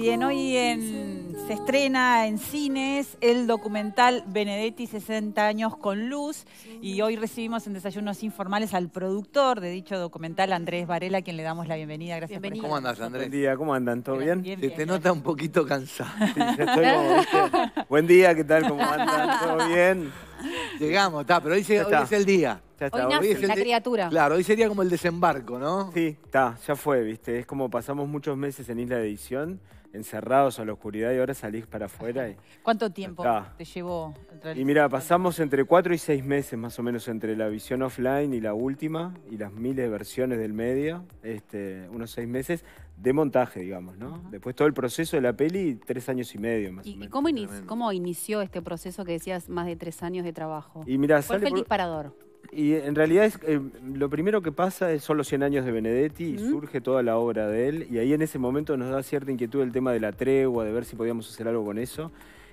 bien, hoy se estrena en cines el documental Benedetti 60 años con luz y hoy recibimos en desayunos informales al productor de dicho documental, Andrés Varela, a quien le damos la bienvenida. Gracias ¿Cómo andas, Andrés? Buen día, ¿cómo andan? ¿Todo bien? se te nota un poquito cansado. Buen día, ¿qué tal? ¿Cómo andan? ¿Todo bien? Llegamos, está, pero hoy, es el día. Ya está. Hoy, es la criatura. Claro, hoy sería como el desembarco, ¿no? Sí, está, ya fue, viste. Es como pasamos muchos meses en Isla de Edición encerrados a la oscuridad y ahora salís para afuera. ¿Cuánto tiempo te llevó? Y mira, pasamos entre cuatro y seis meses más o menos entre la visión offline y la última y las miles de versiones del medio, este, unos seis meses de montaje, digamos, ¿no? Después todo el proceso de la peli, tres años y medio más ¿Y, o menos. ¿Y cómo, inició este proceso que decías más de tres años de trabajo? ¿Cuál fue el disparador? Y en realidad es, eh, lo primero que pasa es, son los 100 años de Benedetti y surge toda la obra de él. Y ahí en ese momento nos da cierta inquietud el tema de la tregua, de ver si podíamos hacer algo con eso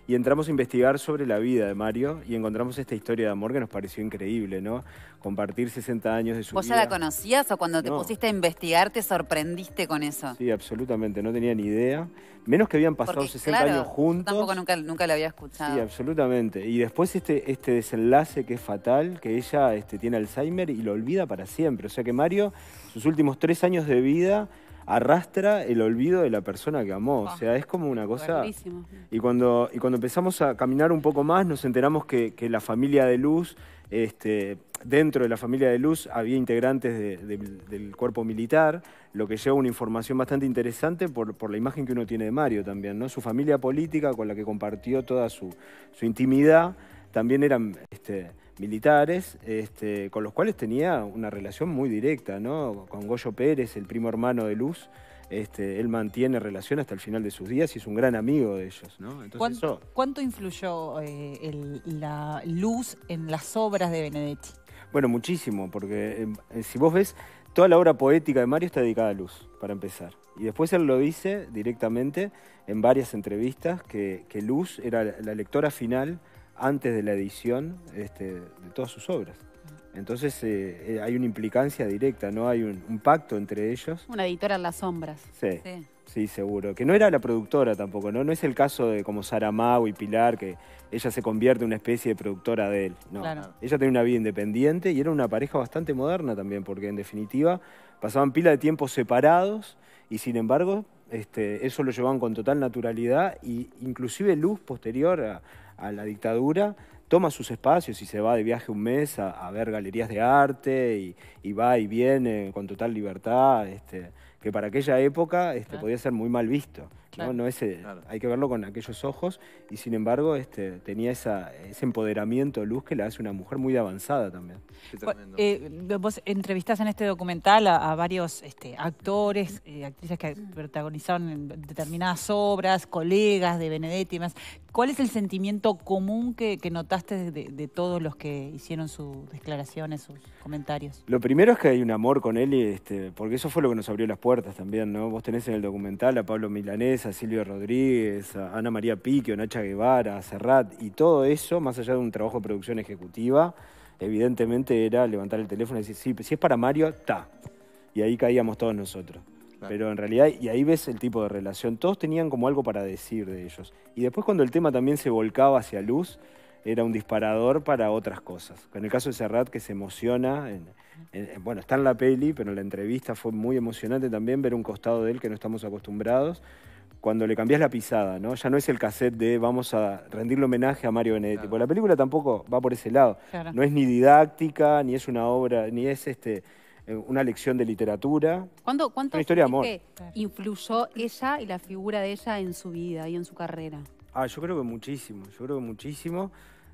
y entramos a investigar sobre la vida de Mario y encontramos esta historia de amor que nos pareció increíble, ¿no? Compartir 60 años de su vida. ¿Vos ya la conocías o cuando te pusiste a investigar te sorprendiste con eso? Sí, absolutamente, no tenía ni idea. Menos que habían pasado 60 años juntos. Tampoco nunca, nunca la había escuchado. Sí, absolutamente. Y después este, este desenlace que es fatal, que ella este, tiene Alzheimer y lo olvida para siempre. O sea que Mario, sus últimos tres años de vida arrastra el olvido de la persona que amó. o sea, es como una cosa... Y cuando, y cuando empezamos a caminar un poco más, nos enteramos que, la familia de Luz, este, dentro de la familia de Luz, había integrantes del cuerpo militar, lo que lleva una información bastante interesante por, por, la imagen que uno tiene de Mario también, ¿no? Su familia política con la que compartió toda su, intimidad, también eran... Este, militares, este, con los cuales tenía una relación muy directa, Con Goyo Pérez, el primo hermano de Luz, este, él mantiene relación hasta el final de sus días y es un gran amigo de ellos, ¿Cuánto, influyó eh, la luz en las obras de Benedetti? Bueno, muchísimo, porque eh, si vos ves, toda la obra poética de Mario está dedicada a Luz, para empezar. Y después él lo dice directamente en varias entrevistas, que, que Luz era la lectora final antes de la edición este, de todas sus obras. Entonces eh, eh, hay una implicancia directa, no hay un, pacto entre ellos. Una editora en las sombras. Sí, sí, seguro. Que no era la productora tampoco, ¿no? No es el caso de como Sara Mau y Pilar, que ella se convierte en una especie de productora de él. Ella tenía una vida independiente y era una pareja bastante moderna también, porque en definitiva pasaban pila de tiempo separados y sin embargo este, eso lo llevaban con total naturalidad e inclusive luz posterior a, a la dictadura, toma sus espacios y se va de viaje un mes a, ver galerías de arte y, va y viene con total libertad, este, que para aquella época este, podía ser muy mal visto ese, eh, Hay que verlo con aquellos ojos y sin embargo este, tenía esa, ese empoderamiento luz que la hace una mujer muy avanzada también. Eh, vos entrevistás en este documental a, varios este, actores, eh, actrices que protagonizaron determinadas obras, colegas de Benedetti y más. ¿Cuál es el sentimiento común que, notaste de, todos los que hicieron sus declaraciones, sus comentarios? Lo primero es que hay un amor con él, este, porque eso fue lo que nos abrió las puertas también, ¿no? Vos tenés en el documental a Pablo Milanés, a Silvio Rodríguez, a Ana María Pique, a Nacha Guevara, a Serrat, y todo eso, más allá de un trabajo de producción ejecutiva, evidentemente era levantar el teléfono y decir, sí, si es para Mario, está. Y ahí caíamos todos nosotros. Pero en realidad, y ahí ves el tipo de relación, todos tenían como algo para decir de ellos. Y después cuando el tema también se volcaba hacia luz, era un disparador para otras cosas. En el caso de Serrat, que se emociona, bueno, está en la peli, pero la entrevista fue muy emocionante también ver un costado de él que no estamos acostumbrados cuando le cambias la pisada, ¿no? Ya no es el cassette de vamos a rendirle homenaje a Mario Benedetti. la película tampoco va por ese lado. No es ni didáctica, ni es una obra, ni es este, eh, una lección de literatura. ¿Cuánto, influyó ella y la figura de ella en su vida y en su carrera? Ah, yo creo que muchísimo, yo creo que muchísimo.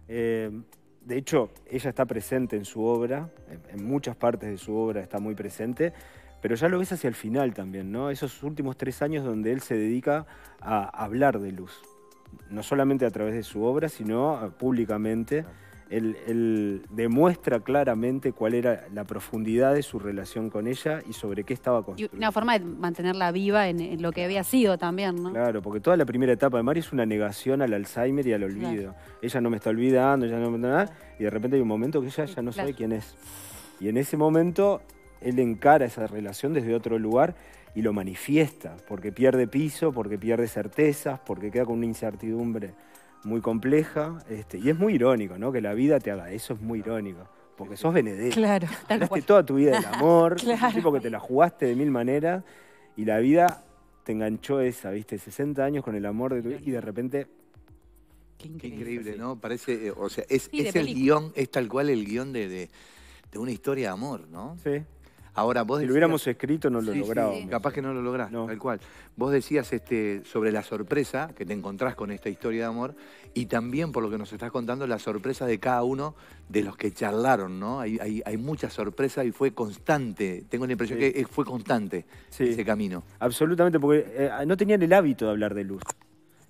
Eh, de hecho, ella está presente en su obra, en muchas partes de su obra está muy presente pero ya lo ves hacia el final también, ¿no? Esos últimos tres años donde él se dedica a hablar de luz, no solamente a través de su obra, sino eh, públicamente. Él, demuestra claramente cuál era la profundidad de su relación con ella y sobre qué estaba construida. Y una forma de mantenerla viva en, lo que había sido también, ¿no? Claro, porque toda la primera etapa de Mario es una negación al Alzheimer y al olvido. Ella no me está olvidando, ella no me está nada, y de repente hay un momento que ella ya no sabe quién es. Y en ese momento él encara esa relación desde otro lugar y lo manifiesta, porque pierde piso, porque pierde certezas, porque queda con una incertidumbre muy compleja. Este, y es muy irónico, ¿no? Que la vida te haga eso, es muy irónico. Porque sos Benedetto. Claro, toda tu vida del amor, porque que te la jugaste de mil maneras y la vida te enganchó esa, ¿viste? 60 años con el amor de tu vida y de repente Qué increíble, ¿no? Parece, eh, o sea, es, el guión, es tal cual el guión de, de, una historia de amor, ¿no? Sí. Ahora vos decías, lo hubiéramos escrito no lo sí, Capaz que no lo lográs, no. tal cual. Vos decías este, sobre la sorpresa que te encontrás con esta historia de amor y también por lo que nos estás contando la sorpresa de cada uno de los que charlaron, ¿no? Hay, hay, mucha sorpresa y fue constante. Tengo la impresión que eh, fue constante ese camino. Absolutamente, porque eh, no tenían el hábito de hablar de luz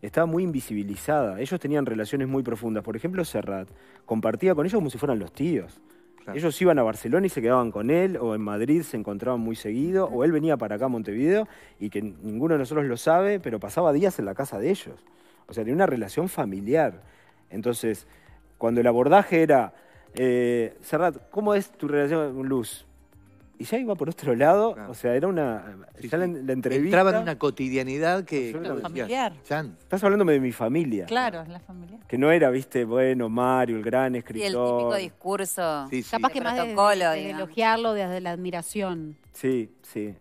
estaba muy invisibilizada. Ellos tenían relaciones muy profundas. Por ejemplo, Serrat compartía con ellos como si fueran los tíos. Ellos iban a Barcelona y se quedaban con él, o en Madrid se encontraban muy seguido, o él venía para acá a Montevideo y que ninguno de nosotros lo sabe, pero pasaba días en la casa de ellos. O sea, tenía una relación familiar. Entonces, cuando el abordaje era, eh, ¿cómo es tu relación con Luz? y ya iba por otro lado, o sea, era una... la, entrevista... Entraba en una cotidianidad que... familiar. Estás hablándome de mi familia. Claro, la familia. Que no era, viste, bueno, Mario, el gran escritor. Y el típico discurso. Capaz que más de elogiarlo desde la admiración. Sí, sí.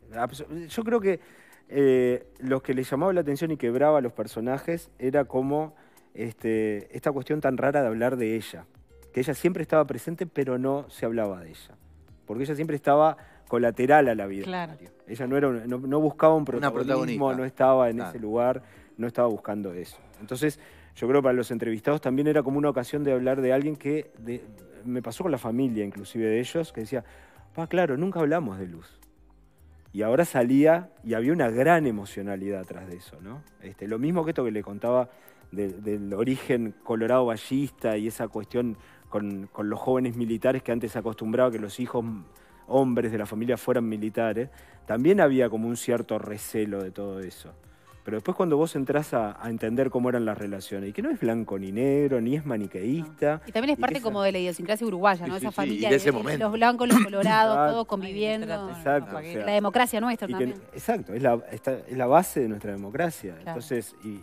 Yo creo que eh, lo que le llamaba la atención y quebraba a los personajes era como este, esta cuestión tan rara de hablar de ella. Que ella siempre estaba presente, pero no se hablaba de ella porque ella siempre estaba colateral a la vida. Claro. Ella no, era, no, buscaba un protagonismo, no estaba en ese lugar, no estaba buscando eso. Entonces, yo creo que para los entrevistados también era como una ocasión de hablar de alguien que me pasó con la familia, inclusive de ellos, que decía, va claro, nunca hablamos de luz. Y ahora salía y había una gran emocionalidad atrás de eso, ¿no? Este, lo mismo que esto que le contaba del origen colorado ballista y esa cuestión con, los jóvenes militares que antes acostumbraba que los hijos hombres de la familia fueran militares, también había como un cierto recelo de todo eso. Pero después cuando vos entras a, entender cómo eran las relaciones, y que no es blanco ni negro, ni es maniqueísta. Y también es parte como de la idiosincrasia uruguaya, ¿no? Esa familia de los blancos, los colorados, todos conviviendo. Exacto, la democracia nuestra también. exacto, es la, base de nuestra democracia. Entonces, y,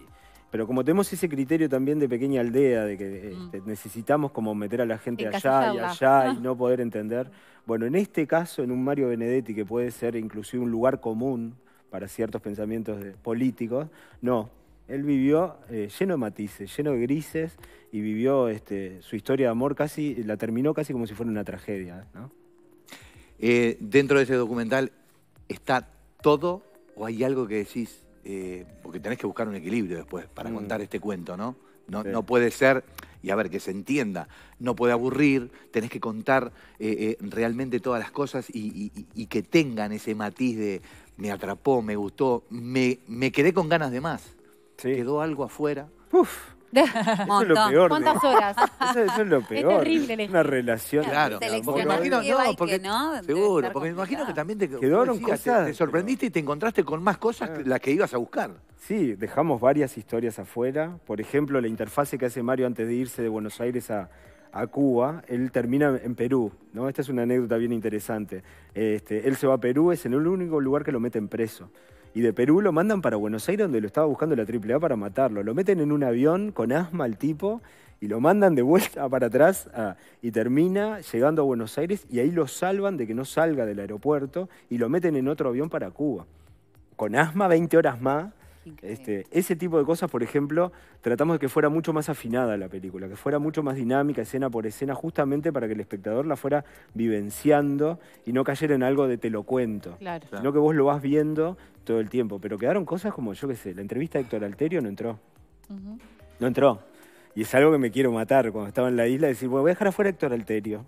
pero como tenemos ese criterio también de pequeña aldea, de que este, mm. necesitamos como meter a la gente allá y allá y no poder entender, bueno, en este caso, en un Mario Benedetti, que puede ser inclusive un lugar común para ciertos pensamientos políticos, no. Él vivió eh, lleno de matices, lleno de grises, y vivió este, su historia de amor casi, la terminó casi como si fuera una tragedia. Eh, dentro de ese documental está todo o hay algo que decís, eh, porque tenés que buscar un equilibrio después para mm. contar este cuento, ¿no? No, puede ser, y a ver, que se entienda, no puede aburrir, tenés que contar eh, eh, realmente todas las cosas y, que tengan ese matiz de me atrapó, me gustó, me, me quedé con ganas de más. Quedó algo afuera. Uf. Eso es lo peor. ¿Cuántas horas? Eso, es lo peor. Es una relación. Claro. porque imagino, seguro, porque imagino que también te, Quedaron te, sorprendiste y te encontraste con más cosas que ah. las que ibas a buscar. Sí, dejamos varias historias afuera. Por ejemplo, la interfase que hace Mario antes de irse de Buenos Aires a, Cuba, él termina en Perú, ¿no? Esta es una anécdota bien interesante. Este, él se va a Perú, es en el único lugar que lo meten preso y de Perú lo mandan para Buenos Aires donde lo estaba buscando la AAA para matarlo. Lo meten en un avión con asma al tipo y lo mandan de vuelta para atrás ah, y termina llegando a Buenos Aires y ahí lo salvan de que no salga del aeropuerto y lo meten en otro avión para Cuba. Con asma 20 horas más este, ese tipo de cosas, por ejemplo, tratamos de que fuera mucho más afinada la película, que fuera mucho más dinámica, escena por escena, justamente para que el espectador la fuera vivenciando y no cayera en algo de te lo cuento. Sino que vos lo vas viendo todo el tiempo. Pero quedaron cosas como, yo qué sé, la entrevista de Héctor Alterio no entró. No entró. Y es algo que me quiero matar cuando estaba en la isla, decir, bueno, voy a dejar afuera a Héctor Alterio.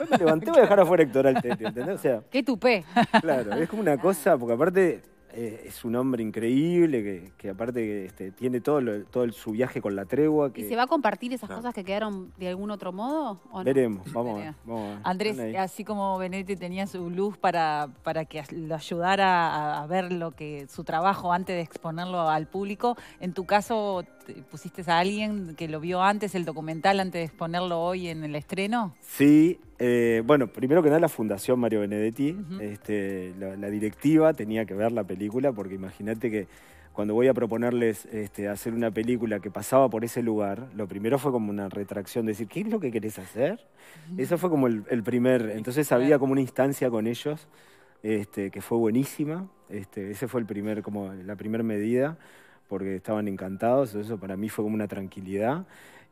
Yo me levanté, voy a dejar afuera Héctor Alterio, ¿entendés? O sea, Qué tupé. Claro, es como una cosa, porque aparte eh, es un hombre increíble, que, aparte este, tiene todo, todo su viaje con la tregua. Que... ¿Y se va a compartir esas cosas que quedaron de algún otro modo? Veremos, vamos, a ver, Andrés, así como Benete tenía su luz para, para que lo ayudara a, a ver lo que su trabajo antes de exponerlo al público, en tu caso pusiste a alguien que lo vio antes, el documental, antes de exponerlo hoy en el estreno? Sí, eh, bueno, primero que nada la Fundación Mario Benedetti, este, la, directiva tenía que ver la película, porque imagínate que cuando voy a proponerles este, hacer una película que pasaba por ese lugar, lo primero fue como una retracción, decir, ¿qué es lo que querés hacer? Eso fue como el, primer, entonces había como una instancia con ellos. Este, que fue buenísima. Este, ese fue el primer, como la primera medida porque estaban encantados, eso para mí fue como una tranquilidad.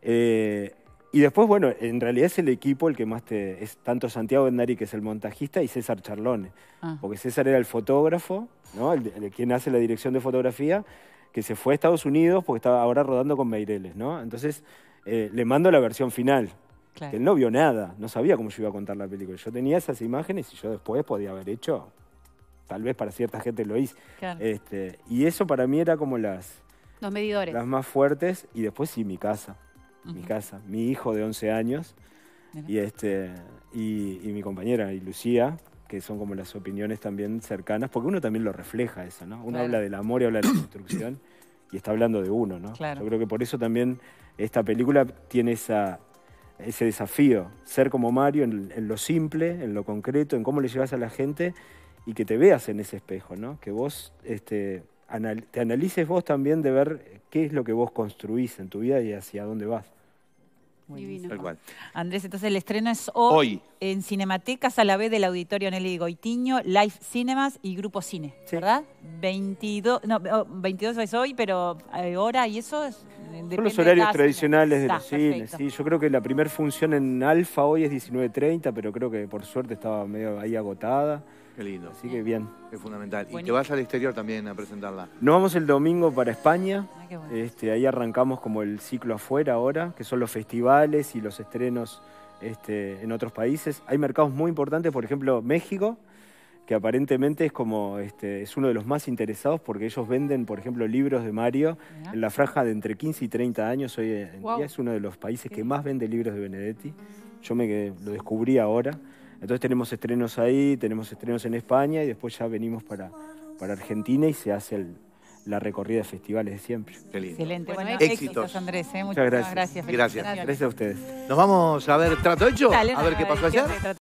Eh, y después, bueno, en realidad es el equipo el que más te... Es tanto Santiago Bendari, que es el montajista, y César Charlone. Ah. Porque César era el fotógrafo, ¿no? El, quien hace la dirección de fotografía, que se fue a Estados Unidos porque estaba ahora rodando con Meireles, ¿no? Entonces, eh, le mando la versión final. Que él no vio nada, no sabía cómo yo iba a contar la película. Yo tenía esas imágenes y yo después podía haber hecho tal vez para cierta gente lo hice. Este, y eso para mí era como las... Los medidores. Las más fuertes. Y después sí, mi casa. Mi casa. Mi hijo de 11 años. Y, este, y, mi compañera, y Lucía, que son como las opiniones también cercanas, porque uno también lo refleja eso, ¿no? Uno habla del amor y habla de la construcción y está hablando de uno, ¿no? Yo creo que por eso también esta película tiene esa, ese desafío, ser como Mario en, en lo simple, en lo concreto, en cómo le llevas a la gente y que te veas en ese espejo, ¿no? Que vos este, te analices vos también de ver qué es lo que vos construís en tu vida y hacia dónde vas bien Tal cual. Andrés, entonces el estreno es hoy, en Cinematecas a la vez del Auditorio Nelly Goitiño, Live Cinemas y Grupo Cine, ¿verdad? 22, no, 22 es hoy, pero ahora eh, y eso es... Eh, son los horarios tradicionales de los cines, Yo creo que la primera función en Alfa hoy es 19.30, pero creo que por suerte estaba medio ahí agotada. Qué lindo. Así que bien. Es fundamental. ¿Y te vas al exterior también a presentarla? Nos vamos el domingo para España. Ah, este, ahí arrancamos como el ciclo afuera ahora, que son los festivales y los estrenos este, en otros países. Hay mercados muy importantes, por ejemplo, México, que aparentemente es como este, es uno de los más interesados porque ellos venden, por ejemplo, libros de Mario en la franja de entre 15 y 30 años. Hoy en día es uno de los países que más vende libros de Benedetti. Yo me lo descubrí ahora. Entonces tenemos estrenos ahí, tenemos estrenos en España y después ya venimos para, para Argentina y se hace el, la recorrida de festivales de siempre. Excelente. Bueno, éxitos. Andrés. ¿eh? Muchas, gracias. Gracias. Gracias. a ustedes. Nos vamos a ver trato hecho. a ver qué pasó allá